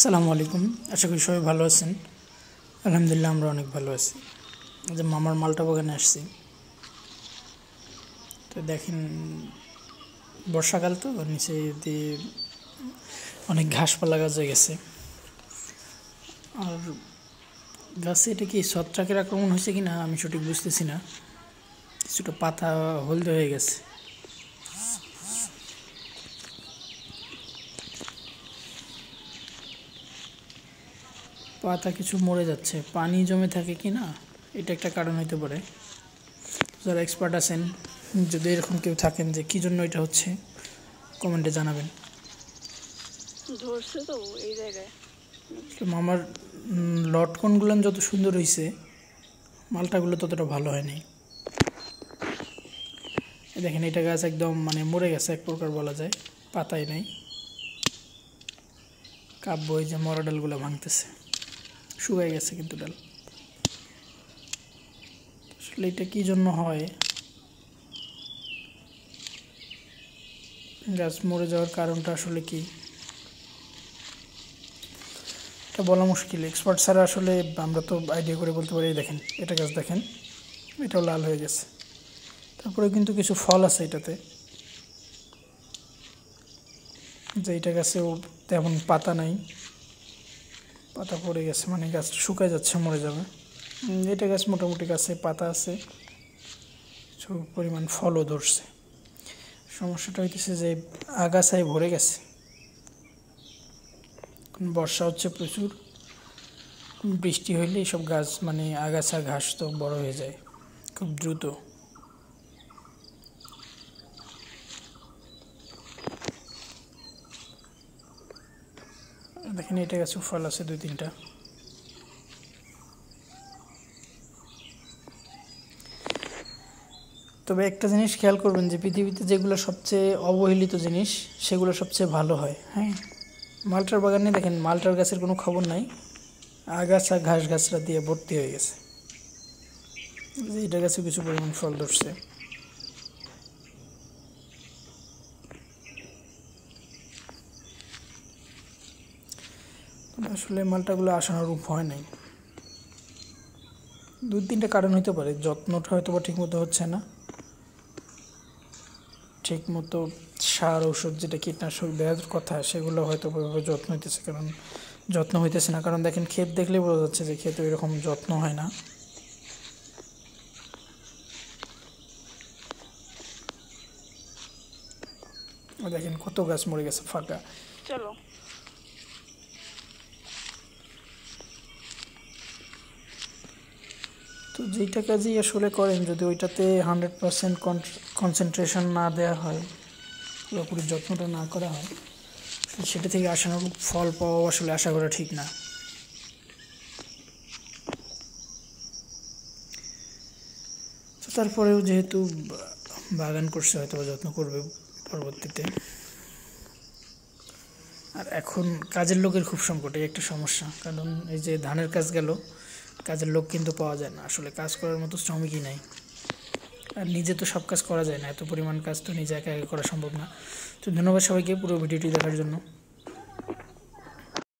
সালামু আলাইকুম আশা করি সবাই ভালো আছেন আলহামদুলিল্লাহ আমরা অনেক ভালো আছি যে মামার মালটা বাগানে আসছি তো দেখেন বর্ষাকাল তো নিচে দিয়ে অনেক ঘাসপালা গাছ হয়ে গেছে আর গাছে এটা কি ছত্রাকের আক্রমণ হয়েছে কি না আমি সঠিক বুঝতেছি না কিছুটা পাতা হলদে হয়ে গেছে পাতা কিছু মরে যাচ্ছে পানি জমে থাকে কি না এটা একটা কারণ হইতে পারে যারা এক্সপার্ট আছেন যদি এরকম কেউ থাকেন যে কী জন্য এটা হচ্ছে কমেন্টে জানাবেন আমার লটকনগুলো যত সুন্দর হয়েছে মালটাগুলো ততটা ভালো হয়নি দেখেন এটা গাছ একদম মানে মরে গেছে এক প্রকার বলা যায় পাতাই নাই কাব্য এই যে মরা ডালগুলো ভাঙতেছে শুকাই গেছে কিন্তু ডাল আসলে এটা কী জন্য হয় গাছ মরে যাওয়ার কারণটা আসলে কি এটা বলা মুশকিল এক্সপার্ট ছাড়া আসলে আমরা তো আইডিয়া করে বলতে পারি দেখেন এটা গাছ দেখেন এটাও লাল হয়ে গেছে তারপরে কিন্তু কিছু ফল আছে এটাতে যে এটা গাছেও তেমন পাতা নাই পাতা পড়ে গেছে মানে গাছ শুকায় যাচ্ছে মরে যাবে এটা গাছ মোটামুটি গাছে পাতা আছে কিছু পরিমাণ ফলও ধরছে সমস্যাটা হইতেছে যে আগাছায় ভরে গেছে বর্ষা হচ্ছে প্রচুর বৃষ্টি হইলে সব গাছ মানে আগাছা ঘাস তো বড় হয়ে যায় খুব দ্রুত দেখেন এটা গাছে ফল আছে দুই তিনটা তবে একটা জিনিস খেয়াল করবেন যে পৃথিবীতে যেগুলো সবচেয়ে অবহেলিত জিনিস সেগুলো সবচেয়ে ভালো হয় হ্যাঁ মালটার বাগানে দেখেন মালটার গাছের কোনো খবর নাই আগাছা ঘাস গাছরা দিয়ে ভর্তি হয়ে গেছে এটা গাছে কিছু পরিমাণ ফল ধরছে আসলে মালটাগুলো আসানোর হয় নাই দুই তিনটা কারণ হতে পারে যত্নটা হয়তো বা ঠিকমতো হচ্ছে না ঠিকমতো সার ওষুধ যেটা কীটনাশক দেওয়ার কথা সেগুলো হয়তো যত্ন হইতেছে কারণ যত্ন হইতেছে না কারণ দেখেন ক্ষেত দেখলে বোঝা যাচ্ছে যে ক্ষেত এরকম যত্ন হয় না দেখেন কত গাছ মরে গেছে ফাঁকা চলো তো যেটা কাজই আসলে করেন যদি ওইটাতে হান্ড্রেড পারসেন্ট কনসেন্ট্রেশন না দেওয়া হয় পুরোপুরি যত্নটা না করা হয় সেটা থেকে আশানুরূপ ফল পাওয়া আসলে আশা করা ঠিক না তো তারপরেও যেহেতু বাগান করছে হয়তো যত্ন করবে পরবর্তীতে আর এখন কাজের লোকের খুব সংকট এই একটা সমস্যা কারণ এই যে ধানের কাজ গেল কাজের লোক কিন্তু পাওয়া যায় না আসলে কাজ করার মতো শ্রমিকই নাই আর নিজে তো সব কাজ করা যায় না এত পরিমাণ কাজ তো নিজে একা একা করা সম্ভব না তো ধন্যবাদ সবাইকে পুরো ভিডিওটি দেখার জন্য